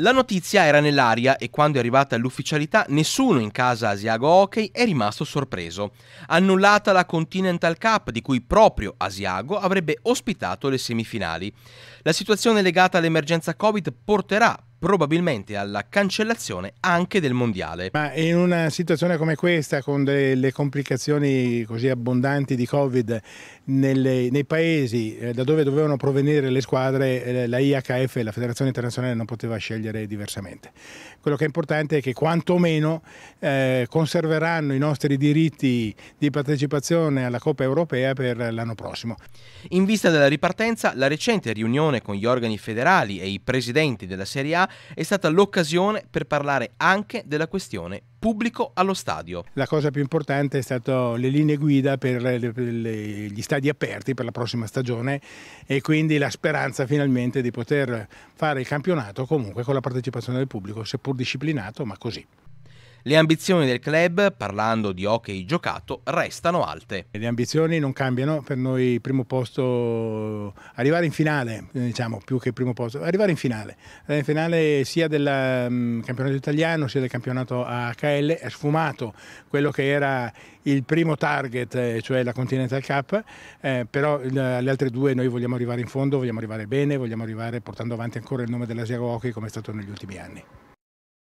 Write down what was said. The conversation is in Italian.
La notizia era nell'aria e quando è arrivata l'ufficialità nessuno in casa Asiago Hockey è rimasto sorpreso. Annullata la Continental Cup di cui proprio Asiago avrebbe ospitato le semifinali. La situazione legata all'emergenza Covid porterà probabilmente alla cancellazione anche del mondiale. Ma in una situazione come questa, con delle complicazioni così abbondanti di Covid nelle, nei paesi eh, da dove dovevano provenire le squadre, eh, la IHF, la Federazione Internazionale, non poteva scegliere diversamente. Quello che è importante è che quantomeno eh, conserveranno i nostri diritti di partecipazione alla Coppa Europea per l'anno prossimo. In vista della ripartenza, la recente riunione con gli organi federali e i presidenti della Serie A è stata l'occasione per parlare anche della questione pubblico allo stadio. La cosa più importante è stato le linee guida per, le, per le, gli stadi aperti per la prossima stagione e quindi la speranza finalmente di poter fare il campionato comunque con la partecipazione del pubblico, seppur disciplinato, ma così. Le ambizioni del club, parlando di hockey giocato, restano alte. Le ambizioni non cambiano, per noi primo posto, arrivare in finale, diciamo più che primo posto, arrivare in finale, arrivare in finale sia del um, campionato italiano sia del campionato AHL, è sfumato quello che era il primo target, eh, cioè la Continental Cup, eh, però eh, le altre due noi vogliamo arrivare in fondo, vogliamo arrivare bene, vogliamo arrivare portando avanti ancora il nome dell'Asia Hockey come è stato negli ultimi anni.